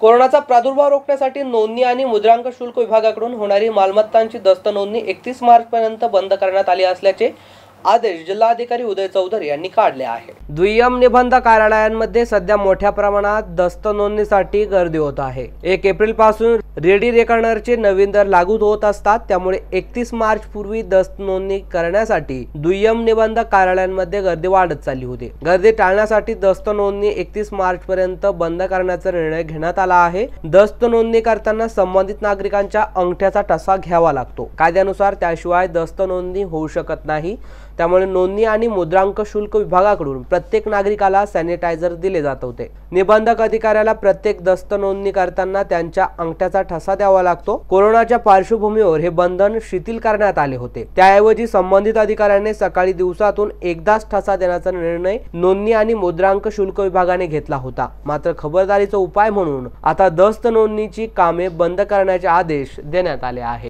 कोरोनाचा प्रादुर्भाव रोखण्यासाठी नोंदणी आणि मुद्रांक शुल्क विभागाकडून होणारी मालमत्तांची दस्त नोंदणी एकतीस पर्यंत बंद करण्यात आली असल्याचे आदेश जिल्हाधिकारी उदय चौधरी यांनी काढले आहे दुय्यम निबंध कार्यालयांमध्ये सध्या मोठ्या प्रमाणात दस्त नोंदणीसाठी गर्दी होत आहे एक एप्रिल पासून रेडी रेकॉर्डरचे नवीन दर लागू होत असतात त्यामुळे एकतीस मार्च पूर्वी दस्त नोंदणी करण्यासाठी दुय्यम निबंध कार्यालयांमध्ये गर्दी वाढत चालली होती गर्दी टाळण्यासाठी दस्त नोंदणी एकतीस मार्च पर्यंत बंद करण्याचा निर्णय घेण्यात आला आहे दस्त नोंदणी करताना संबंधित नागरिकांच्या अंगठ्याचा टसा घ्यावा लागतो कायद्यानुसार त्याशिवाय दस्त नोंदणी होऊ शकत नाही त्यामुळे नोंदणी आणि मुद्रांक शुल्क विभागाकडून प्रत्येक नागरिकाला सॅनिटायझर दिले जात होते निबंधक अधिकाऱ्याला प्रत्येक दस्त नोंदणी करताना त्यांच्या अंगठ्याचा ठसा द्यावा लागतो कोरोनाच्या पार्श्वभूमीवर हे बंधन शिथिल करण्यात आले होते त्याऐवजी संबंधित अधिकाऱ्याने सकाळी दिवसातून एकदाच ठसा देण्याचा निर्णय नोंदणी आणि मुद्रांक शुल्क विभागाने घेतला होता मात्र खबरदारीचा उपाय म्हणून आता दस्त नोंदणीची कामे बंद करण्याचे आदेश देण्यात आले आहेत